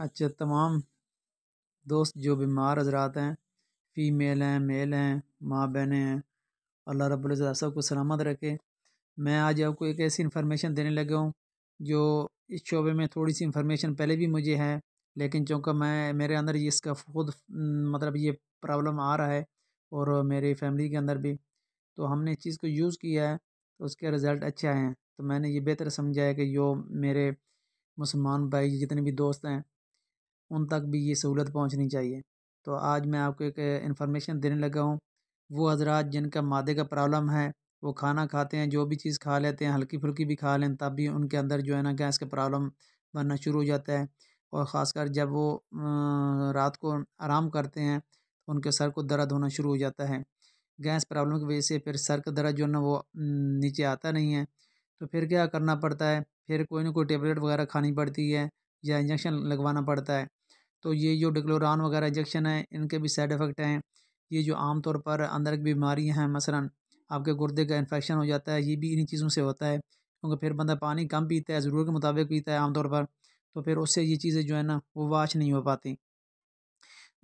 अच्छे तमाम दोस्त जो बीमार हजरात हैं फ़ीमेल हैं मेल हैं माँ बहने हैं अल्लाह रब्ज़त सबको सलामत रखे मैं आज आपको एक ऐसी इन्फॉर्मेशन देने लगा हूँ जो इस शोबे में थोड़ी सी इन्फॉर्मेशन पहले भी मुझे है लेकिन चूँकि मैं मेरे अंदर ये इसका खुद मतलब ये प्रॉब्लम आ रहा है और मेरी फैमिली के अंदर भी तो हमने इस चीज़ को यूज़ किया है तो उसके रिज़ल्ट अच्छे आए हैं तो मैंने ये बेहतर समझा है कि जो मेरे मुसलमान भाई जितने भी दोस्त हैं उन तक भी ये सहूलत पहुँचनी चाहिए तो आज मैं आपको एक इन्फॉर्मेशन देने लगा हूँ वो हजरात जिनका मादे का प्रॉब्लम है वो खाना खाते हैं जो भी चीज़ खा लेते हैं हल्की फुल्की भी खा लें तब भी उनके अंदर जो है ना गैस का प्रॉब्लम बनना शुरू हो जाता है और ख़ासकर जब वो रात को आराम करते हैं तो उनके सर को दर्द होना शुरू हो जाता है गैस प्रॉब्लम की वजह से फिर सर का दर्द जो है ना वो नीचे आता नहीं है तो फिर क्या करना पड़ता है फिर कोई ना कोई टेबलेट वगैरह खानी पड़ती है या इंजेक्शन लगवाना पड़ता है तो ये जो डिक्लोरान वगैरह इंजेक्शन है इनके भी साइड इफ़ेक्ट हैं ये जो आम तौर पर अंदर की बीमारियाँ हैं मसलन आपके गुर्दे का इन्फेक्शन हो जाता है ये भी इन्हीं चीज़ों से होता है क्योंकि फिर बंदा पानी कम पीता है ज़रूरत के मुताबिक पीता है आमतौर पर तो फिर उससे ये चीज़ें जो है ना वो वाश नहीं हो पाती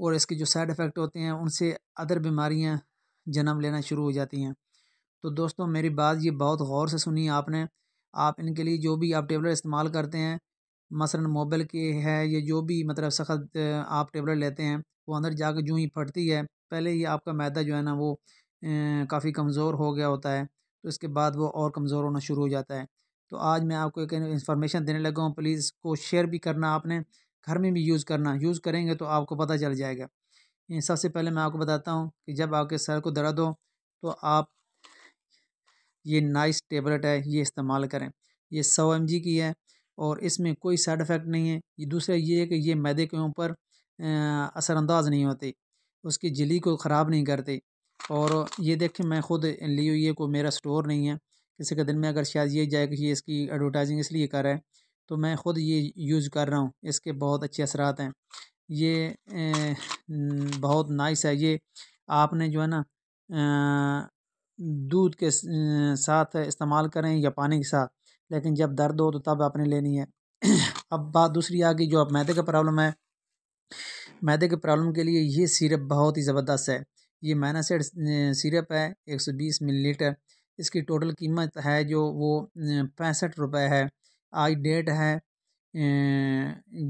और इसके जो साइड इफ़ेक्ट होते हैं उनसे अदर बीमारियाँ जन्म लेना शुरू हो जाती हैं तो दोस्तों मेरी बात ये बहुत गौर से सुनी आपने आप इनके लिए जो भी आप टेबलेट इस्तेमाल करते हैं मसलन मोबल की है या जो भी मतलब सख्त आप टेबलेट लेते हैं वो अंदर जाकर जूँ ही फटती है पहले ही आपका मैदा जो है ना वो काफ़ी कमज़ोर हो गया होता है तो इसके बाद वो और कमज़ोर होना शुरू हो जाता है तो आज मैं आपको एक इन्फॉर्मेशन देने लगा हूँ प्लीज़ इसको शेयर भी करना आपने घर में भी यूज़ करना यूज़ करेंगे तो आपको पता चल जाएगा सबसे पहले मैं आपको बताता हूँ कि जब आपके सर को दर्द हो तो आप ये नाइस टेबलेट है ये इस्तेमाल करें ये सौ एम की है और इसमें कोई साइड इफ़ेक्ट नहीं है ये दूसरा ये है कि ये मैदे के ऊपर असरानंदाज नहीं होते उसकी जली को ख़राब नहीं करते और ये देखें मैं ख़ुद ली हुई है कोई मेरा स्टोर नहीं है किसी के दिन में अगर शायद ये जाए कि ये इसकी एडवर्टाइजिंग इसलिए कर रहा है तो मैं ख़ुद ये यूज़ कर रहा हूँ इसके बहुत अच्छे असरात हैं ये बहुत नाइस है ये आपने जो है ना दूध के साथ इस्तेमाल करें या पानी के साथ लेकिन जब दर्द हो तो तब आपने लेनी है अब बात दूसरी आ गई जो अब मैदे का प्रॉब्लम है मैदे के प्रॉब्लम के लिए ये सिरप बहुत ही ज़बरदस्त है ये मैनासेड सिरप है एक सौ बीस मिलीलीटर इसकी टोटल कीमत है जो वो पैंसठ रुपये है आज डेट है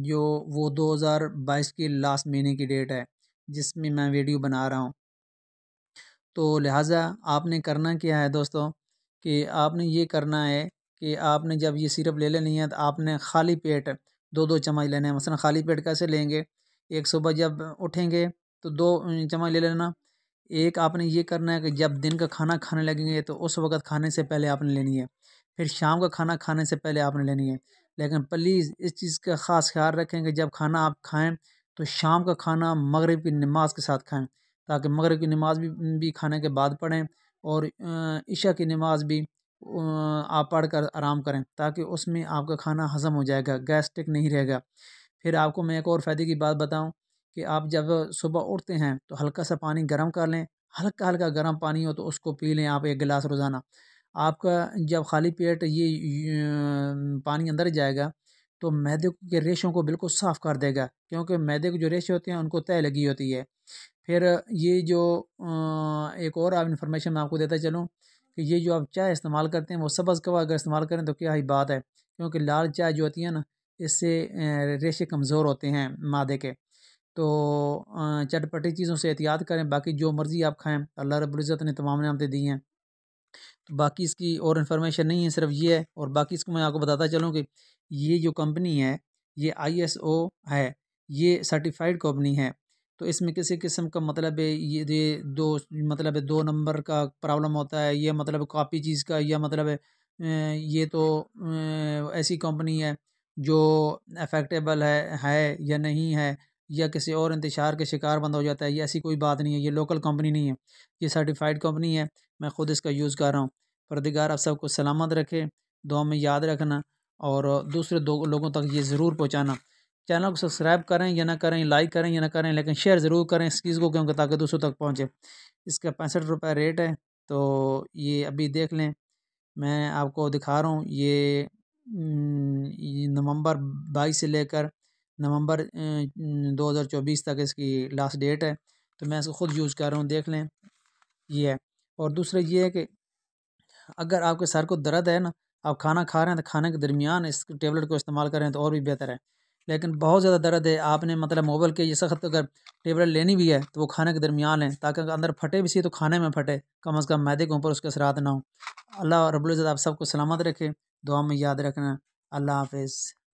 जो वो दो हज़ार बाईस की लास्ट महीने की डेट है जिसमें मैं वीडियो बना रहा हूँ तो लिहाजा आपने करना क्या है दोस्तों कि आपने ये करना है कि आपने जब ये सिरप ले लेनी है तो आपने खाली पेट दो दो चम्मच लेने हैं मसलन खाली पेट कैसे लेंगे एक सुबह जब उठेंगे तो दो चम्मच ले लेना एक आपने ये करना है कि जब दिन का खाना खाने लगेंगे तो उस वक़्त खाने से पहले आपने लेनी है फिर शाम का खाना खाने से पहले आपने लेनी है लेकिन प्लीज़ इस चीज़ का ख़ास ख्याल रखें कि जब खाना आप खाएँ तो शाम का खाना मगरब की नमाज के साथ खाएँ ताकि मगरब की नमाज भी भी खाने के बाद पढ़ें और इशा की नमाज भी आप पढ़ कर आराम करें ताकि उसमें आपका खाना हज़म हो जाएगा गैस्ट्रिक नहीं रहेगा फिर आपको मैं एक और फ़ायदे की बात बताऊं कि आप जब सुबह उठते हैं तो हल्का सा पानी गर्म कर लें हल्का हल्का गर्म पानी हो तो उसको पी लें आप एक गिलास रोज़ाना आपका जब खाली पेट ये पानी अंदर जाएगा तो मैदे के रेशों को बिल्कुल साफ़ कर देगा क्योंकि मैदे के जो रेशे होते हैं उनको तय लगी होती है फिर ये जो एक और आप इन्फॉर्मेशन मैं आपको देता चलूँ कि ये जो आप चाय इस्तेमाल करते हैं वो सब्ज़ कवा अगर इस्तेमाल करें तो क्या ही बात है क्योंकि लाल चाय जो होती है ना इससे रेशे कमज़ोर होते हैं मादे के तो चटपटी चीज़ों से एहतियात करें बाकी जो मर्ज़ी आप खाएँ अल्लाह रबुल्ज़त ने तमाम नामतें दी हैं तो बाकी इसकी और इन्फॉर्मेशन नहीं है सिर्फ ये है और बाकी इसको मैं आपको बताता चलूँ कि ये जो कंपनी है ये आई एस ओ है ये सर्टिफाइड कंपनी है तो इसमें किसी किस्म का मतलब है ये ये दो मतलब दो नंबर का प्रॉब्लम होता है ये मतलब कॉपी चीज़ का या मतलब ये तो ऐसी कंपनी है जो अफेक्टेबल है है या नहीं है या किसी और इंतशार के शिकार बंद हो जाता है ये ऐसी कोई बात नहीं है ये लोकल कंपनी नहीं है ये सर्टिफाइड कंपनी है मैं ख़ुद इसका यूज़ कर रहा हूँ परदिगार आप सबको सलामत रखे दुआ में याद रखना और दूसरे दो लोगों तक ये ज़रूर पहुँचाना चैनल को सब्सक्राइब करें या ना करें लाइक करें या ना करें लेकिन शेयर ज़रूर करें इस चीज़ को क्योंकि ताकि दूसरों तक पहुँचे इसका पैंसठ रुपये रेट है तो ये अभी देख लें मैं आपको दिखा रहा हूँ ये, नवंबर बाईस से लेकर नवंबर 2024 तक इसकी लास्ट डेट है तो मैं इसको ख़ुद यूज़ कर रहा हूँ देख लें ये है और दूसरा ये है कि अगर आपके सर को दर्द है ना आप खाना खा रहे हैं तो खाने के दरमियान इस टेबलेट को इस्तेमाल करें तो और भी बेहतर है लेकिन बहुत ज़्यादा दर्द है आपने मतलब मोबाइल के ये सख्त अगर टेबलेट लेनी भी है तो वो खाने के दरमियान लें ताकि अगर अंदर फटे भी सी तो खाने में फटे कम अज़ कम मैदे के ऊपर उसके असरात ना हो अल्लाह रबुल्ज़त आप सबको सलामत रखे दुआ में याद रखना अल्लाह हाफिज़